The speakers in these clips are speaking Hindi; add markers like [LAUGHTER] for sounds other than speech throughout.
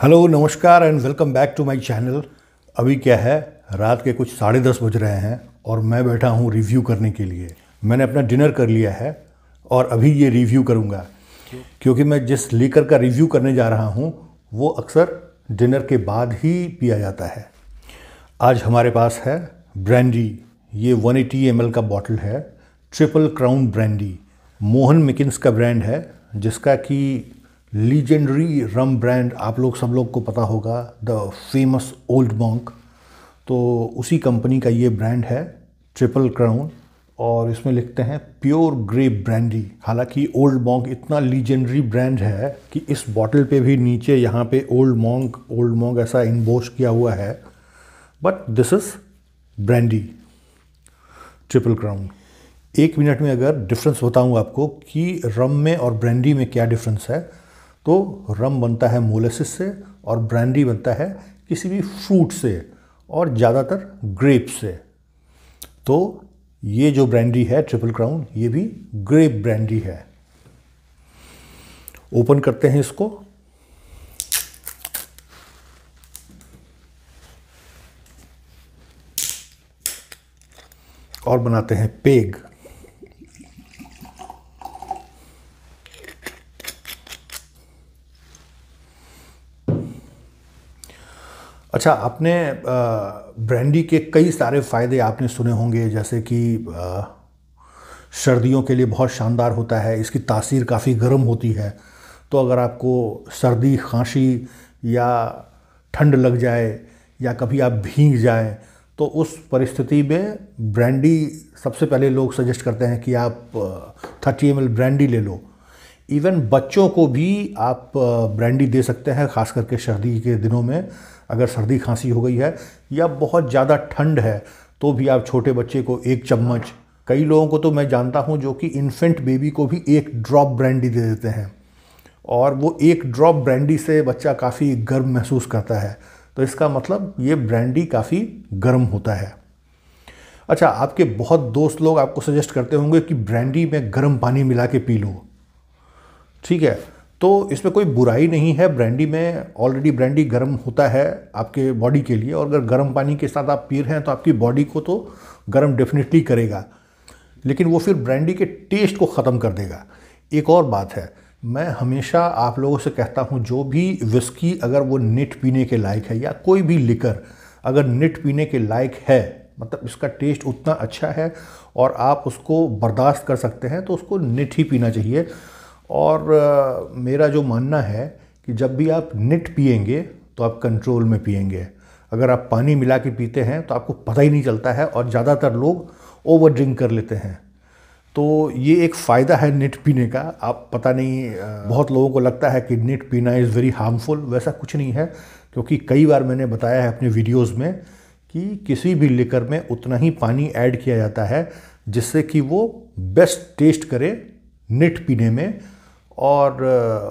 हेलो नमस्कार and welcome back to my channel अभी क्या है रात के कुछ साढ़े दस बज रहे हैं और मैं बैठा हूँ रिव्यू करने के लिए मैंने अपना डिनर कर लिया है और अभी ये रिव्यू करूँगा क्योंकि मैं जिस लेकर का रिव्यू करने जा रहा हूँ वो अक्सर डिनर के बाद ही पिया जाता है आज हमारे पास है ब्रांडी ये 180 एटी का बॉटल है Triple Crown brandy Mohan Meakins का ब्रांड है जिसका कि लीजेंडरी रम ब्रांड आप लोग सब लोग को पता होगा द फेमस ओल्ड मॉन्क तो उसी कंपनी का ये ब्रांड है ट्रिपल क्राउन और इसमें लिखते हैं प्योर ग्रेप ब्रांडी हालांकि ओल्ड मॉन्क इतना लीजेंडरी ब्रांड है कि इस बॉटल पे भी नीचे यहाँ पे ओल्ड मॉन्क ओल्ड मॉन्क ऐसा इनबोश किया हुआ है but this is brandy Triple Crown एक मिनट में अगर डिफरेंस बताऊँ आपको कि रम में और ब्रांडी में क्या डिफरेंस है तो रम बनता है मोलेसिस से और ब्रांडी बनता है किसी भी फ्रूट से और ज़्यादातर ग्रेप से तो ये जो ब्रांडी है ट्रिपल क्राउन ये भी ग्रेप ब्रांडी है ओपन करते हैं इसको और बनाते हैं पेग अच्छा आपने ब्रांडी के कई सारे फ़ायदे आपने सुने होंगे जैसे कि सर्दियों के लिए बहुत शानदार होता है इसकी तासीर काफ़ी गर्म होती है तो अगर आपको सर्दी खांसी या ठंड लग जाए या कभी आप भीग जाए तो उस परिस्थिति में ब्रांडी सबसे पहले लोग सजेस्ट करते हैं कि आप थर्टी एम ब्रांडी ले लो इवन बच्चों को भी आप ब्रांडी दे सकते हैं ख़ास करके सर्दी के दिनों में अगर सर्दी खांसी हो गई है या बहुत ज़्यादा ठंड है तो भी आप छोटे बच्चे को एक चम्मच कई लोगों को तो मैं जानता हूँ जो कि इन्फेंट बेबी को भी एक ड्रॉप ब्रांडी दे देते हैं और वो एक ड्रॉप ब्रांडी से बच्चा काफ़ी गर्म महसूस करता है तो इसका मतलब ये ब्रांडी काफ़ी गर्म होता है अच्छा आपके बहुत दोस्त लोग आपको सजेस्ट करते होंगे कि ब्रांडी में गर्म पानी मिला के पी लो ठीक है तो इसमें कोई बुराई नहीं है ब्रांडी में ऑलरेडी ब्रांडी गर्म होता है आपके बॉडी के लिए और अगर गर्म पानी के साथ आप पी रहे हैं तो आपकी बॉडी को तो गर्म डेफिनेटली करेगा लेकिन वो फिर ब्रांडी के टेस्ट को ख़त्म कर देगा एक और बात है मैं हमेशा आप लोगों से कहता हूँ जो भी विस्की अगर वो निट पीने के लायक है या कोई भी लिकर अगर निट पीने के लायक है मतलब इसका टेस्ट उतना अच्छा है और आप उसको बर्दाश्त कर सकते हैं तो उसको निट ही पीना चाहिए और आ, मेरा जो मानना है कि जब भी आप निट पियेंगे तो आप कंट्रोल में पियेंगे अगर आप पानी मिला के पीते हैं तो आपको पता ही नहीं चलता है और ज़्यादातर लोग ओवर ड्रिंक कर लेते हैं तो ये एक फ़ायदा है नेट पीने का आप पता नहीं बहुत लोगों को लगता है कि नेट पीना इज़ वेरी हार्मफुल वैसा कुछ नहीं है क्योंकि कई बार मैंने बताया है अपने वीडियोस में कि किसी भी लिकर में उतना ही पानी ऐड किया जाता है जिससे कि वो बेस्ट टेस्ट करे नेट पीने में और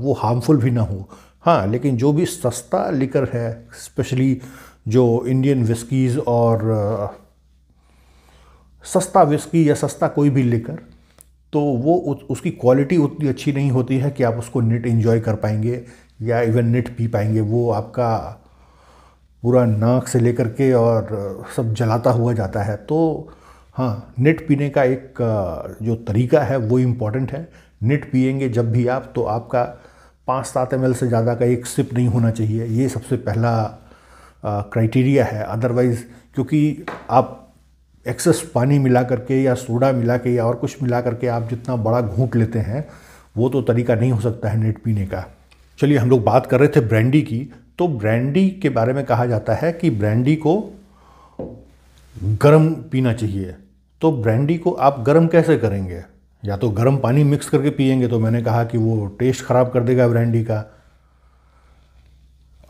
वो हार्मफुल भी ना हो हाँ लेकिन जो भी सस्ता लिकर है स्पेशली जो इंडियन विस्कीज़ और सस्ता विस्की या सस्ता कोई भी लिकर तो वो उसकी क्वालिटी उतनी अच्छी नहीं होती है कि आप उसको नेट इन्जॉय कर पाएंगे या इवन नेट पी पाएंगे वो आपका पूरा नाक से लेकर के और सब जलाता हुआ जाता है तो हाँ नेट पीने का एक जो तरीका है वो इम्पॉर्टेंट है नेट पियेंगे जब भी आप तो आपका पाँच सात एम से ज़्यादा का एक सिप नहीं होना चाहिए ये सबसे पहला क्राइटेरिया है अदरवाइज़ क्योंकि आप एक्सेस पानी मिला करके या सोडा मिला के या और कुछ मिला करके आप जितना बड़ा घूट लेते हैं वो तो तरीका नहीं हो सकता है नेट पीने का चलिए हम लोग बात कर रहे थे ब्रांडी की तो ब्रांडी के बारे में कहा जाता है कि ब्रांडी को गर्म पीना चाहिए तो ब्रांडी को आप गर्म कैसे करेंगे या तो गर्म पानी मिक्स करके पियेंगे तो मैंने कहा कि वो टेस्ट ख़राब कर देगा ब्रांडी का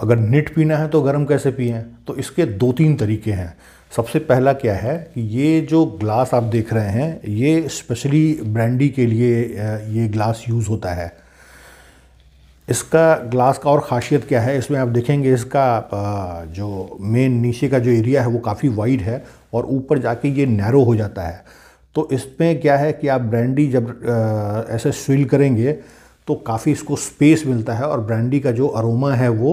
अगर निट पीना है तो गर्म कैसे पिए तो इसके दो तीन तरीके हैं सबसे पहला क्या है कि ये जो ग्लास आप देख रहे हैं ये स्पेशली ब्रांडी के लिए ये ग्लास यूज़ होता है इसका ग्लास का और ख़ासियत क्या है इसमें आप देखेंगे इसका जो मेन नीचे का जो एरिया है वो काफ़ी वाइड है और ऊपर जाके ये नैरो हो जाता है तो इसमें क्या है कि आप ब्रांडी जब ऐसे स्विल करेंगे तो काफ़ी इसको स्पेस मिलता है और ब्रांडी का जो अरोमा है वो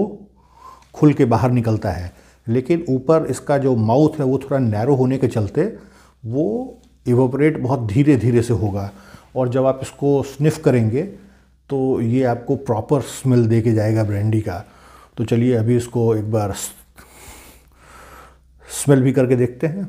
खुल के बाहर निकलता है लेकिन ऊपर इसका जो माउथ है वो थोड़ा नैरो होने के चलते वो इवोपरेट बहुत धीरे धीरे से होगा और जब आप इसको स्निफ़ करेंगे तो ये आपको प्रॉपर स्मेल दे के जाएगा ब्रांडी का तो चलिए अभी इसको एक बार स्मेल भी करके देखते हैं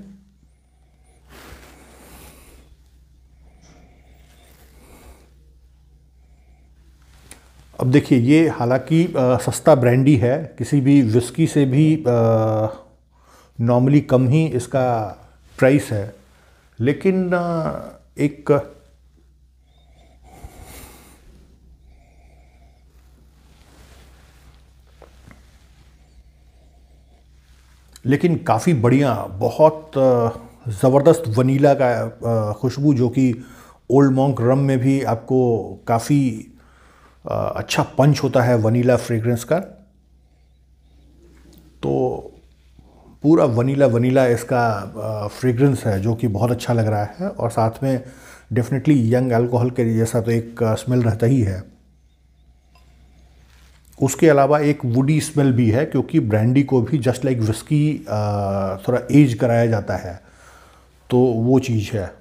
अब देखिए ये हालांकि सस्ता ब्रांडी है किसी भी विस्की से भी नॉर्मली कम ही इसका प्राइस है लेकिन एक लेकिन काफ़ी बढ़िया बहुत ज़बरदस्त वनीला का खुशबू जो कि ओल्ड मॉन्क रम में भी आपको काफ़ी अच्छा पंच होता है वनीला फ्रेगरेंस का तो पूरा वनीला वनीला इसका फ्रेग्रेंस है जो कि बहुत अच्छा लग रहा है और साथ में डेफिनेटली यंग अल्कोहल के जैसा तो एक स्मेल रहता ही है उसके अलावा एक वुडी स्मेल भी है क्योंकि ब्रांडी को भी जस्ट लाइक विस्की थोड़ा एज कराया जाता है तो वो चीज़ है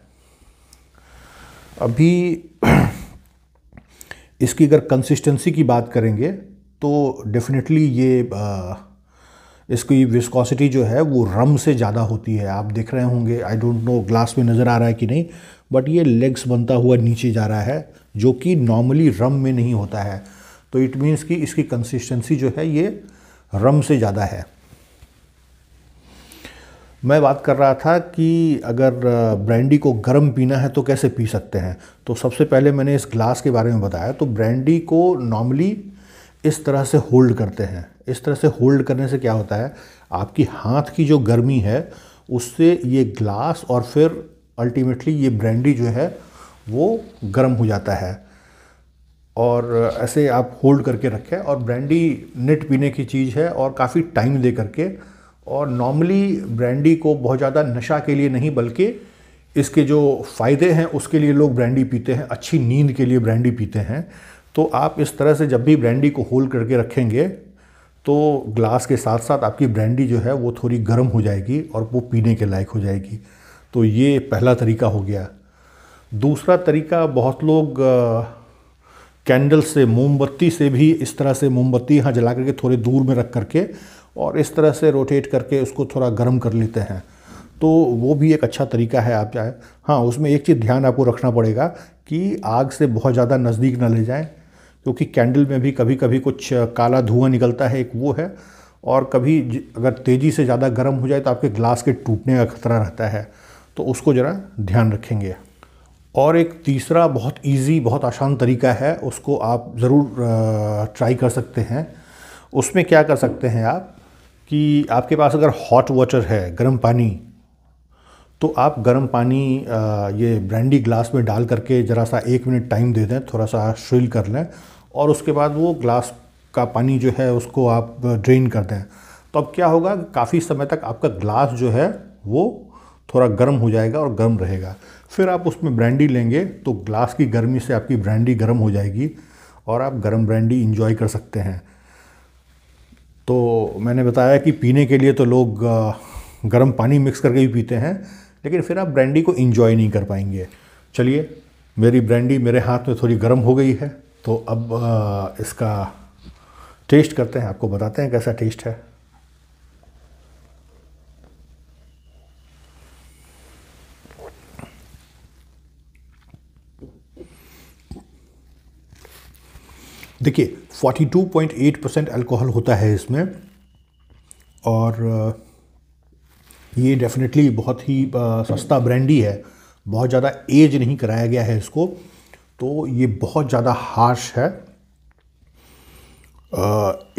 अभी [CLEARS THROAT] इसकी अगर कंसिस्टेंसी की बात करेंगे तो डेफिनेटली ये आ, इसकी विस्कोसिटी जो है वो रम से ज़्यादा होती है आप देख रहे होंगे आई डोंट नो ग्लास में नज़र आ रहा है कि नहीं बट ये लेग्स बनता हुआ नीचे जा रहा है जो कि नॉर्मली रम में नहीं होता है तो इट मीन्स कि इसकी कंसिस्टेंसी जो है ये रम से ज़्यादा है मैं बात कर रहा था कि अगर ब्रांडी को गर्म पीना है तो कैसे पी सकते हैं तो सबसे पहले मैंने इस ग्लास के बारे में बताया तो ब्रांडी को नॉर्मली इस तरह से होल्ड करते हैं इस तरह से होल्ड करने से क्या होता है आपकी हाथ की जो गर्मी है उससे ये ग्लास और फिर अल्टीमेटली ये ब्रांडी जो है वो गर्म हो जाता है और ऐसे आप होल्ड करके रखें और ब्रांडी नेट पीने की चीज़ है और काफ़ी टाइम दे करके और नॉर्मली ब्रांडी को बहुत ज़्यादा नशा के लिए नहीं बल्कि इसके जो फ़ायदे हैं उसके लिए लोग ब्रांडी पीते हैं अच्छी नींद के लिए ब्रांडी पीते हैं तो आप इस तरह से जब भी ब्रांडी को होल्ड करके रखेंगे तो ग्लास के साथ साथ आपकी ब्रांडी जो है वो थोड़ी गर्म हो जाएगी और वो पीने के लायक हो जाएगी तो ये पहला तरीका हो गया दूसरा तरीका बहुत लोग कैंडल से मोमबत्ती से भी इस तरह से मोमबत्ती यहाँ जला करके थोड़े दूर में रख करके और इस तरह से रोटेट करके उसको थोड़ा गर्म कर लेते हैं तो वो भी एक अच्छा तरीका है आप चाहे हाँ उसमें एक चीज़ ध्यान आपको रखना पड़ेगा कि आग से बहुत ज़्यादा नज़दीक ना ले जाएं क्योंकि कैंडल में भी कभी कभी कुछ काला धुआं निकलता है एक वो है और कभी अगर तेज़ी से ज़्यादा गर्म हो जाए तो आपके ग्लास के टूटने का खतरा रहता है तो उसको ज़रा ध्यान रखेंगे और एक तीसरा बहुत इजी बहुत आसान तरीका है उसको आप ज़रूर ट्राई कर सकते हैं उसमें क्या कर सकते हैं आप कि आपके पास अगर हॉट वाटर है गर्म पानी तो आप गर्म पानी ये ब्रांडी ग्लास में डाल करके ज़रा सा एक मिनट टाइम दे दें थोड़ा सा श्रिल कर लें और उसके बाद वो ग्लास का पानी जो है उसको आप ड्रेन कर दें तो अब क्या होगा काफ़ी समय तक आपका ग्लास जो है वो थोड़ा गर्म हो जाएगा और गर्म रहेगा फिर आप उसमें ब्रांडी लेंगे तो ग्लास की गर्मी से आपकी ब्रांडी गर्म हो जाएगी और आप गर्म ब्रांडी इंजॉय कर सकते हैं तो मैंने बताया कि पीने के लिए तो लोग गर्म पानी मिक्स करके भी पीते हैं लेकिन फिर आप ब्रांडी को इन्जॉय नहीं कर पाएंगे चलिए मेरी ब्रांडी मेरे हाथ में थोड़ी गर्म हो गई है तो अब इसका टेस्ट करते हैं आपको बताते हैं कैसा टेस्ट है देखिए 42.8 परसेंट अल्कोहल होता है इसमें और ये डेफिनेटली बहुत ही सस्ता ब्रांडी है बहुत ज़्यादा एज नहीं कराया गया है इसको तो ये बहुत ज़्यादा हार्श है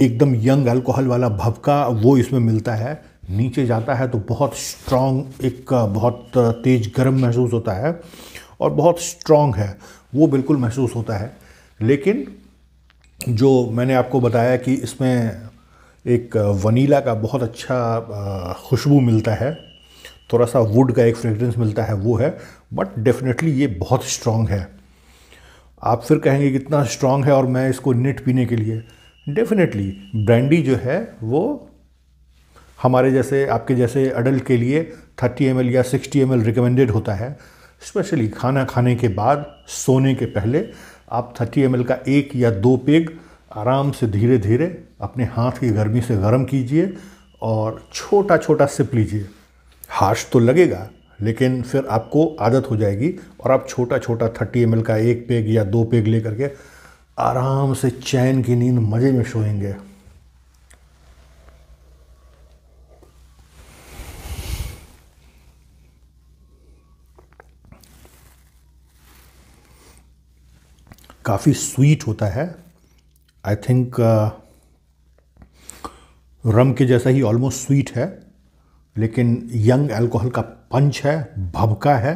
एकदम यंग अल्कोहल वाला भबका वो इसमें मिलता है नीचे जाता है तो बहुत स्ट्रॉन्ग एक बहुत तेज़ गर्म महसूस होता है और बहुत स्ट्रांग है वो बिल्कुल महसूस होता है लेकिन जो मैंने आपको बताया कि इसमें एक वनीला का बहुत अच्छा खुशबू मिलता है थोड़ा सा वुड का एक फ्रेगरेंस मिलता है वो है बट डेफिनेटली ये बहुत स्ट्रॉन्ग है आप फिर कहेंगे कितना स्ट्रॉन्ग है और मैं इसको निट पीने के लिए डेफिनेटली ब्रांडी जो है वो हमारे जैसे आपके जैसे अडल्ट के लिए 30 एम या 60 एम रिकमेंडेड होता है स्पेशली खाना खाने के बाद सोने के पहले आप थर्टी एम का एक या दो पेग आराम से धीरे धीरे अपने हाथ की गर्मी से गर्म कीजिए और छोटा छोटा सिप लीजिए हार्श तो लगेगा लेकिन फिर आपको आदत हो जाएगी और आप छोटा छोटा थर्टी एम का एक पेग या दो पेग ले करके आराम से चैन की नींद मज़े में सोएंगे काफ़ी स्वीट होता है आई थिंक रम के जैसा ही ऑलमोस्ट स्वीट है लेकिन यंग अल्कोहल का पंच है भबका है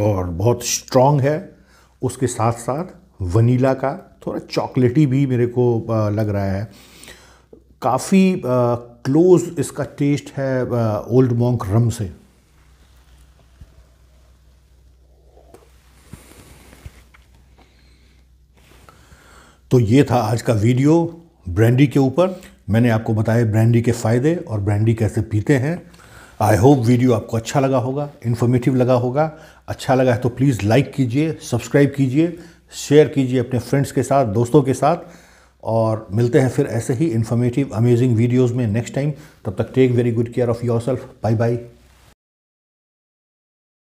और बहुत स्ट्रॉन्ग है उसके साथ साथ वनीला का थोड़ा चॉकलेटी भी मेरे को uh, लग रहा है काफ़ी क्लोज uh, इसका टेस्ट है ओल्ड मॉन्क रम से तो ये था आज का वीडियो ब्रांडी के ऊपर मैंने आपको बताया ब्रांडी के फ़ायदे और ब्रांडी कैसे पीते हैं आई होप वीडियो आपको अच्छा लगा होगा इन्फॉर्मेटिव लगा होगा अच्छा लगा है तो प्लीज़ लाइक कीजिए सब्सक्राइब कीजिए शेयर कीजिए अपने फ्रेंड्स के साथ दोस्तों के साथ और मिलते हैं फिर ऐसे ही इन्फॉर्मेटिव अमेजिंग वीडियोज़ में नेक्स्ट टाइम तब तक take very good care of your self bye bye